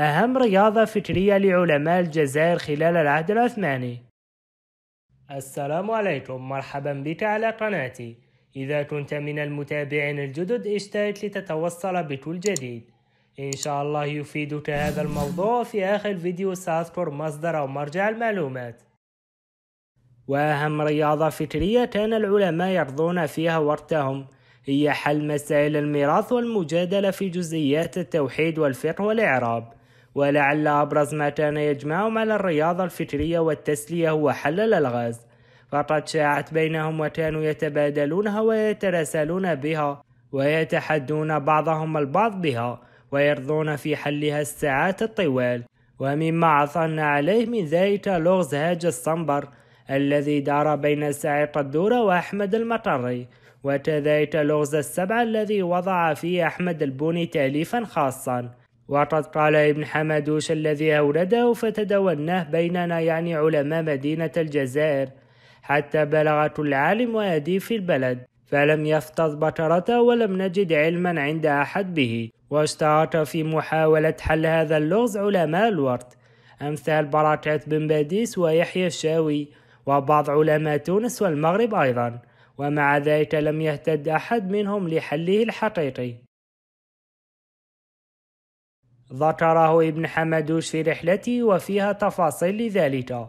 أهم رياضة فكرية لعلماء الجزائر خلال العهد العثماني السلام عليكم مرحبا بك على قناتي إذا كنت من المتابعين الجدد اشترك لتتوصل بكل جديد إن شاء الله يفيدك هذا الموضوع في آخر فيديو سأذكر مصدر أو مرجع المعلومات وأهم رياضة فكرية كان العلماء يرضون فيها وقتهم هي حل مسائل الميراث والمجادلة في جزئيات التوحيد والفقه والإعراب ولعل أبرز ما كان يجمعهم على الرياضة الفكرية والتسلية هو حل الألغاز فقد شاعت بينهم وكانوا يتبادلونها ويتراسلون بها ويتحدون بعضهم البعض بها ويرضون في حلها الساعات الطوال ومما عثرنا عليه من ذلك لغز هاج الصنبر الذي دار بين سعيد قدورة وأحمد المطري وكذلك لغز السبع الذي وضع فيه أحمد البوني تأليفا خاصا وقد قال ابن حمدوش الذي أورده فتدوناه بيننا يعني علماء مدينة الجزائر حتى بلغ كل عالم وأديب في البلد فلم يفتض بكرته ولم نجد علما عند أحد به واشترك في محاولة حل هذا اللغز علماء الورد أمثال بركات بن باديس ويحيى الشاوي وبعض علماء تونس والمغرب أيضا ومع ذلك لم يهتد أحد منهم لحله الحقيقي ذكره ابن حمدوش في رحلته وفيها تفاصيل لذلك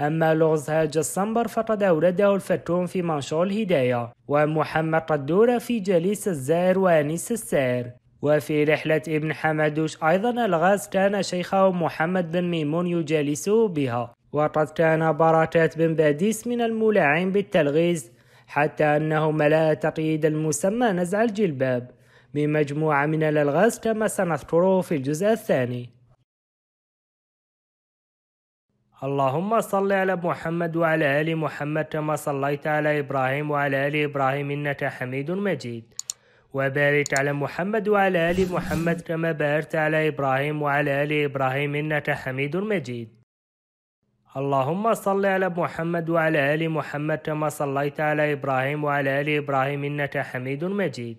أما لغز هاج الصنبر فقد أورده الفتون في منشور الهداية ومحمد قدورة في جليس الزائر وأنيس السائر وفي رحلة ابن حمدوش أيضا الغاز كان شيخه محمد بن ميمون يجالسه بها وقد كان بركات بن باديس من الملاعين بالتلغيز حتى أنه ملأ تقييد المسمى نزع الجلباب بمجموعة من الألغاز كما سنذكره في الجزء الثاني اللهم صل على محمد وعلى آل محمد كما صليت على إبراهيم وعلى آل إبراهيم إنك حميد مجيد وبارك على محمد وعلى آل محمد كما باركت على إبراهيم وعلى آل إبراهيم إنك حميد مجيد اللهم صل على محمد وعلى آل محمد كما صليت على إبراهيم وعلى آل إبراهيم إنك حميد مجيد